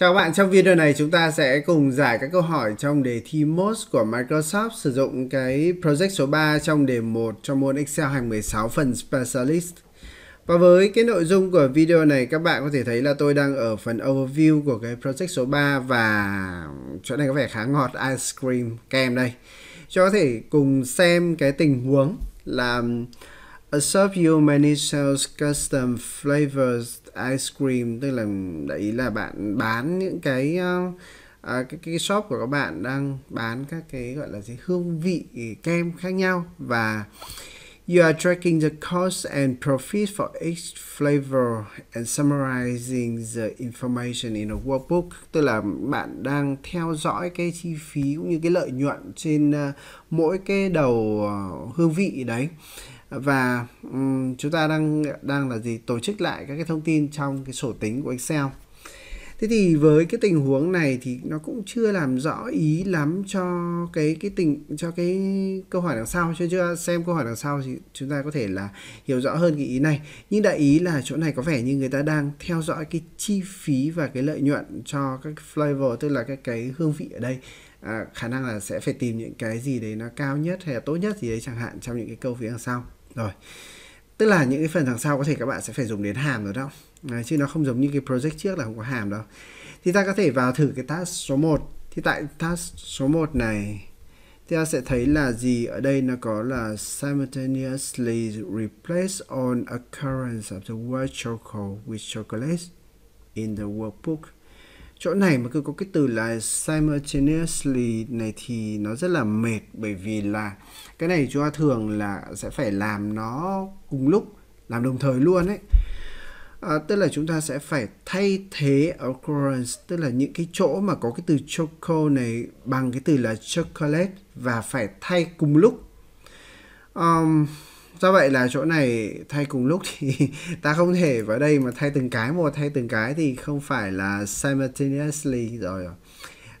Chào các bạn, trong video này chúng ta sẽ cùng giải các câu hỏi trong đề thi MOS của Microsoft sử dụng cái project số 3 trong đề 1 trong môn Excel hàng 16 phần Specialist. Và với cái nội dung của video này các bạn có thể thấy là tôi đang ở phần overview của cái project số 3 và chỗ này có vẻ khá ngọt ice cream kèm đây. Cho có thể cùng xem cái tình huống là A shop you many sells custom flavors ice cream tức là đấy là bạn bán những cái ờ, à, cái, cái shop của các bạn đang bán các cái gọi là gì hương vị kem khác nhau và You are tracking the cost and profit for each flavor and summarizing the information in a workbook. Tức là bạn đang theo dõi cái chi phí cũng như cái lợi nhuận trên uh, mỗi cái đầu uh, hương vị đấy và um, chúng ta đang đang là gì tổ chức lại các cái thông tin trong cái sổ tính của Excel thế thì với cái tình huống này thì nó cũng chưa làm rõ ý lắm cho cái cái tình cho cái câu hỏi đằng sau chưa chưa xem câu hỏi đằng sau thì chúng ta có thể là hiểu rõ hơn cái ý này nhưng đại ý là chỗ này có vẻ như người ta đang theo dõi cái chi phí và cái lợi nhuận cho các flavor tức là các cái hương vị ở đây à, khả năng là sẽ phải tìm những cái gì đấy nó cao nhất hay là tốt nhất gì đấy chẳng hạn trong những cái câu phía đằng sau rồi tức là những cái phần đằng sau có thể các bạn sẽ phải dùng đến hàm rồi đó Đấy, chứ nó không giống như cái project trước là không có hàm đâu thì ta có thể vào thử cái task số 1 thì tại task số 1 này thì ta sẽ thấy là gì ở đây nó có là simultaneously replace all occurrence of the word chocolate with chocolate in the workbook chỗ này mà cứ có cái từ là simultaneously này thì nó rất là mệt bởi vì là cái này chúng ta thường là sẽ phải làm nó cùng lúc làm đồng thời luôn ấy à, tức là chúng ta sẽ phải thay thế occurrence tức là những cái chỗ mà có cái từ choco này bằng cái từ là chocolate và phải thay cùng lúc um, do vậy là chỗ này thay cùng lúc thì ta không thể vào đây mà thay từng cái một thay từng cái thì không phải là simultaneously rồi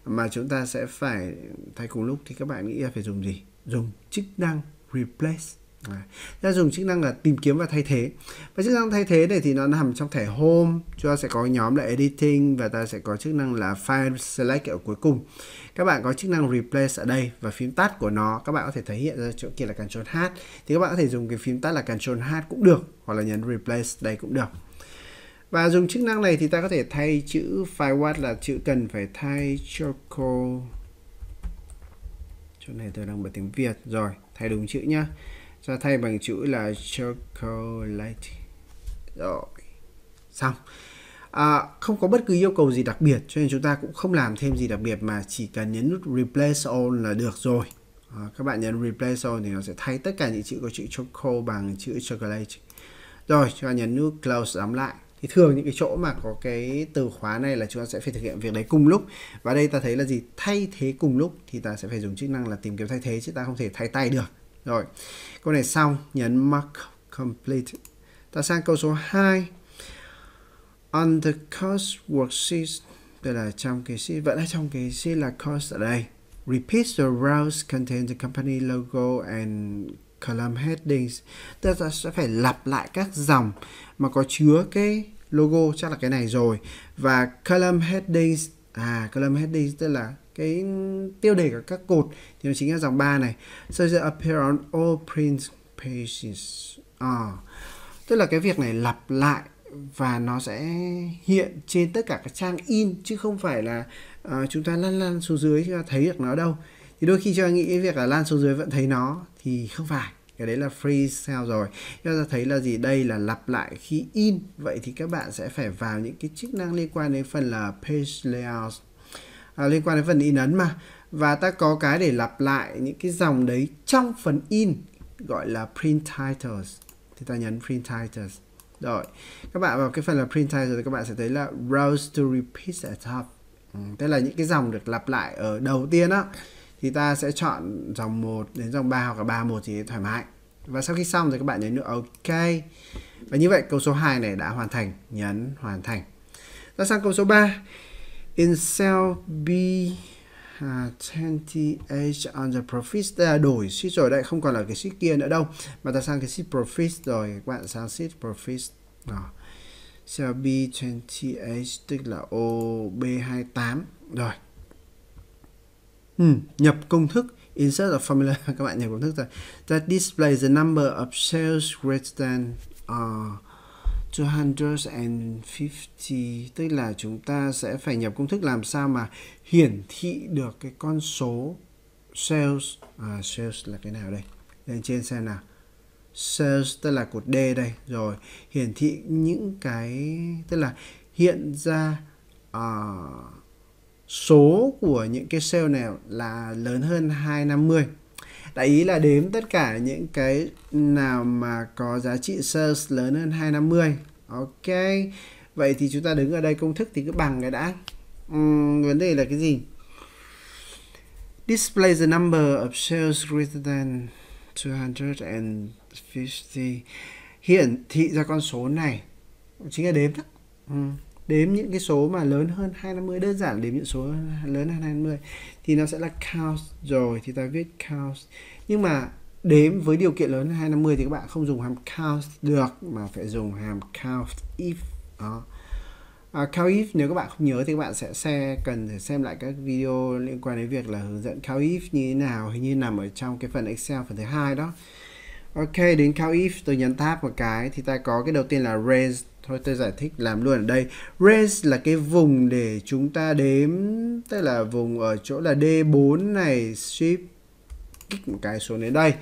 mà chúng ta sẽ phải thay cùng lúc thì các bạn nghĩ là phải dùng gì dùng chức năng replace ta dùng chức năng là tìm kiếm và thay thế và chức năng thay thế này thì nó nằm trong thẻ home chúng ta sẽ có nhóm là editing và ta sẽ có chức năng là file select ở cuối cùng các bạn có chức năng replace ở đây và phím tắt của nó các bạn có thể thể hiện ra chỗ kia là Ctrl H thì các bạn có thể dùng cái phím tắt là Ctrl H cũng được hoặc là nhấn replace đây cũng được và dùng chức năng này thì ta có thể thay chữ firewall là chữ cần phải thay choco chỗ này tôi đang bật tiếng Việt rồi thay đúng chữ nhá ra thay bằng chữ là chocolate rồi xong à, không có bất cứ yêu cầu gì đặc biệt cho nên chúng ta cũng không làm thêm gì đặc biệt mà chỉ cần nhấn nút replace all là được rồi à, các bạn nhấn replace all thì nó sẽ thay tất cả những chữ có chữ choco bằng chữ chocolate rồi cho nhấn nút close đóng lại thì thường những cái chỗ mà có cái từ khóa này là chúng ta sẽ phải thực hiện việc đấy cùng lúc và đây ta thấy là gì thay thế cùng lúc thì ta sẽ phải dùng chức năng là tìm kiếm thay thế chứ ta không thể thay tay được rồi, câu này xong, nhấn mark complete. Ta sang câu số 2. On the course worksheet, tức là trong cái sheet, vẫn là trong cái sheet là course ở đây. Repeat the rows contain the company logo and column headings. Tức là ta sẽ phải lặp lại các dòng mà có chứa cái logo chắc là cái này rồi và column headings à column heading tức là cái tiêu đề của các cột thì nó chính là dòng 3 này so it appear on all print pages à, tức là cái việc này lặp lại và nó sẽ hiện trên tất cả các trang in chứ không phải là uh, chúng ta lăn lăn xuống dưới chúng ta thấy được nó đâu thì đôi khi cho anh nghĩ việc là lan xuống dưới vẫn thấy nó thì không phải cái đấy là freeze sao rồi chúng ta thấy là gì đây là lặp lại khi in vậy thì các bạn sẽ phải vào những cái chức năng liên quan đến phần là page layout à, liên quan đến phần in ấn mà và ta có cái để lặp lại những cái dòng đấy trong phần in gọi là print titles thì ta nhấn print titles rồi các bạn vào cái phần là print titles thì các bạn sẽ thấy là rows to repeat at top ừ, tức là những cái dòng được lặp lại ở đầu tiên á thì ta sẽ chọn dòng 1 đến dòng 3 hoặc là 3 1 thì thoải mái và sau khi xong thì các bạn nhấn nữa ok và như vậy câu số 2 này đã hoàn thành nhấn hoàn thành ta sang câu số 3 in cell B uh, à, 20H on the profit đây đổi sheet rồi đây không còn là cái sheet kia nữa đâu mà ta sang cái sheet profit rồi các bạn sang sheet profit rồi cell B 20H tức là OB28 rồi Ừ, nhập công thức insert a formula các bạn nhập công thức rồi that display the number of sales greater than à, uh, 250 tức là chúng ta sẽ phải nhập công thức làm sao mà hiển thị được cái con số sales à, sales là cái nào đây lên trên xem nào sales tức là cột D đây rồi hiển thị những cái tức là hiện ra uh, số của những cái sale này là lớn hơn 250 đại ý là đếm tất cả những cái nào mà có giá trị sales lớn hơn 250 ok vậy thì chúng ta đứng ở đây công thức thì cứ bằng cái đã uhm, vấn đề là cái gì display the number of sales greater than 250 hiển thị ra con số này chính là đếm đó uhm đếm những cái số mà lớn hơn 250 đơn giản đếm những số lớn hơn 250 thì nó sẽ là count rồi thì ta viết count nhưng mà đếm với điều kiện lớn hơn 250 thì các bạn không dùng hàm count được mà phải dùng hàm count if đó à, count if nếu các bạn không nhớ thì các bạn sẽ xe cần phải xem lại các video liên quan đến việc là hướng dẫn count if như thế nào hình như nằm ở trong cái phần excel phần thứ hai đó Ok, đến count if tôi nhấn tab một cái thì ta có cái đầu tiên là range thôi tôi giải thích làm luôn ở đây range là cái vùng để chúng ta đếm tức là vùng ở chỗ là D4 này shift kích một cái xuống đến đây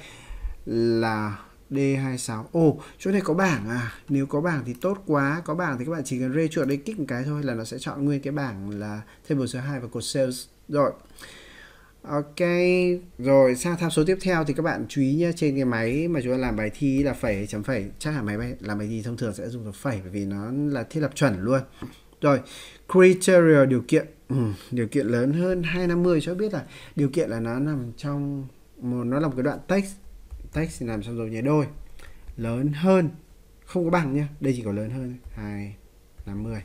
là D26 Ồ, oh, chỗ này có bảng à Nếu có bảng thì tốt quá Có bảng thì các bạn chỉ cần range chuột đây kích một cái thôi Là nó sẽ chọn nguyên cái bảng là table số 2 và cột sales Rồi Ok, rồi sang tham số tiếp theo thì các bạn chú ý nhé trên cái máy mà chúng ta làm bài thi là phẩy chấm phẩy chắc là máy bay làm bài thi thông thường sẽ dùng dấu phẩy bởi vì nó là thiết lập chuẩn luôn. Rồi, criteria điều kiện ừ, điều kiện lớn hơn 250 cho biết là điều kiện là nó nằm trong một nó là một cái đoạn text text thì nằm trong dấu nháy đôi lớn hơn không có bằng nhá đây chỉ có lớn hơn 250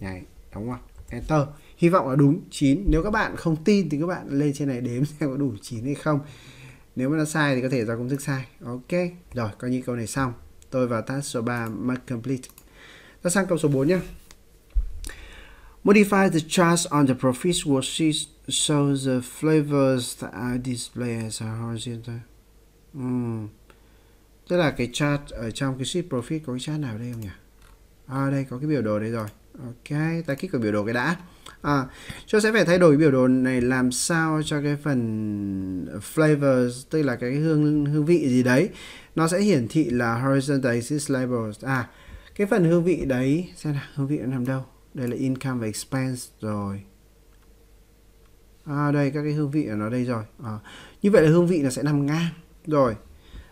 nhảy đóng ngoặc enter hy vọng là đúng 9 nếu các bạn không tin thì các bạn lên trên này đếm xem có đủ 9 hay không nếu mà nó sai thì có thể do công thức sai ok rồi coi như câu này xong tôi vào task số 3 mark complete ta sang câu số 4 nhé Modify the charts on the profit worksheet so the flavors that are displayed as a horizontal. Uhm. Tức là cái chart ở trong cái sheet profit có cái chart nào đây không nhỉ? À đây có cái biểu đồ đây rồi. Ok, ta kích vào biểu đồ cái đã. À, cho sẽ phải thay đổi biểu đồ này làm sao cho cái phần flavors tức là cái hương hương vị gì đấy nó sẽ hiển thị là horizontal axis labels. À, cái phần hương vị đấy xem nào, hương vị nó nằm đâu? Đây là income và expense rồi. À, đây các cái hương vị ở nó đây rồi. À, như vậy là hương vị nó sẽ nằm ngang rồi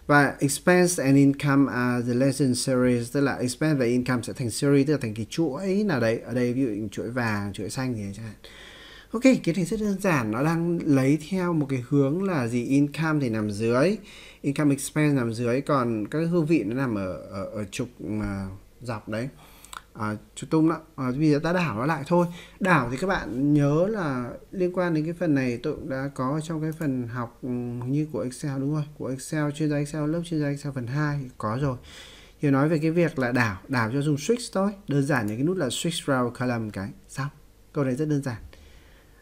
và expense and income are the lesson series tức là expense và income sẽ thành series tức là thành cái chuỗi nào đấy ở đây ví dụ chuỗi vàng chuỗi xanh gì chẳng hạn ok cái này rất đơn giản nó đang lấy theo một cái hướng là gì income thì nằm dưới income expense nằm dưới còn các hương vị nó nằm ở ở, ở trục mà dọc đấy à, chú Tùng đó à, bây giờ ta đảo nó lại thôi đảo thì các bạn nhớ là liên quan đến cái phần này tôi cũng đã có trong cái phần học ừ, như của Excel đúng không? của Excel chuyên gia Excel lớp chuyên gia Excel phần 2 có rồi thì nói về cái việc là đảo đảo cho dùng switch thôi đơn giản những cái nút là switch row column cái xong câu này rất đơn giản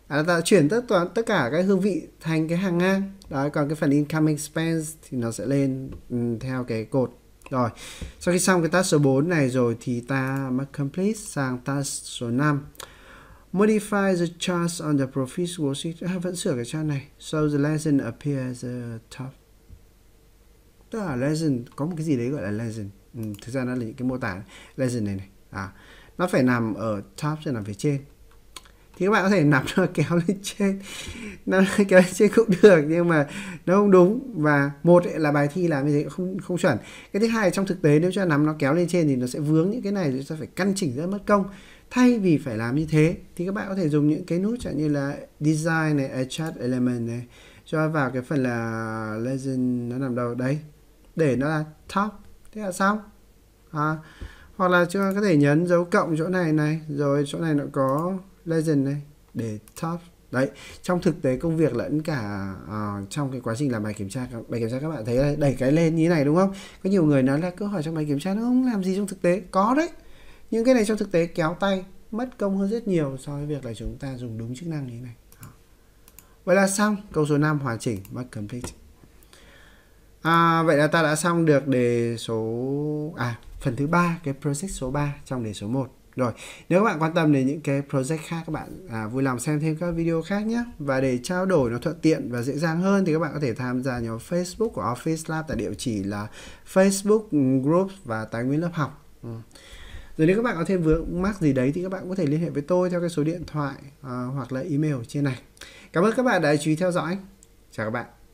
à, ta chuyển tất toàn tất cả các hương vị thành cái hàng ngang đó còn cái phần income expense thì nó sẽ lên um, theo cái cột rồi, sau khi xong cái task số 4 này rồi thì ta mắc complete sang task số 5. Modify the charts on the profit worksheet. À, vẫn sửa cái chart này. So the legend appears at the top. Tức là legend, có một cái gì đấy gọi là legend. Ừ, thực ra nó là những cái mô tả legend này này. À, nó phải nằm ở top, sẽ nằm phía trên thì các bạn có thể nạp nó kéo lên trên nó kéo lên trên cũng được nhưng mà nó không đúng và một ấy là bài thi làm như thế không không chuẩn cái thứ hai trong thực tế nếu cho nắm nó kéo lên trên thì nó sẽ vướng những cái này rồi ta phải căn chỉnh rất mất công thay vì phải làm như thế thì các bạn có thể dùng những cái nút chẳng như là design này adjust element này cho vào cái phần là legend nó nằm đâu đấy để nó là top thế là xong à, hoặc là chúng ta có thể nhấn dấu cộng chỗ này này rồi chỗ này nó có legend này để top đấy trong thực tế công việc lẫn cả uh, trong cái quá trình làm bài kiểm tra bài kiểm tra các bạn thấy là đẩy cái lên như thế này đúng không có nhiều người nói là câu hỏi trong bài kiểm tra nó không làm gì trong thực tế có đấy nhưng cái này trong thực tế kéo tay mất công hơn rất nhiều so với việc là chúng ta dùng đúng chức năng như thế này Đó. vậy là xong câu số 5 hoàn chỉnh mark complete à, vậy là ta đã xong được đề số à phần thứ ba cái project số 3 trong đề số 1 rồi, nếu các bạn quan tâm đến những cái project khác các bạn à, vui lòng xem thêm các video khác nhé. Và để trao đổi nó thuận tiện và dễ dàng hơn thì các bạn có thể tham gia nhóm Facebook của Office Lab tại địa chỉ là Facebook Group và Tài nguyên lớp học. Ừ. Rồi nếu các bạn có thêm vướng mắc gì đấy thì các bạn có thể liên hệ với tôi theo cái số điện thoại à, hoặc là email trên này. Cảm ơn các bạn đã chú ý theo dõi. Chào các bạn.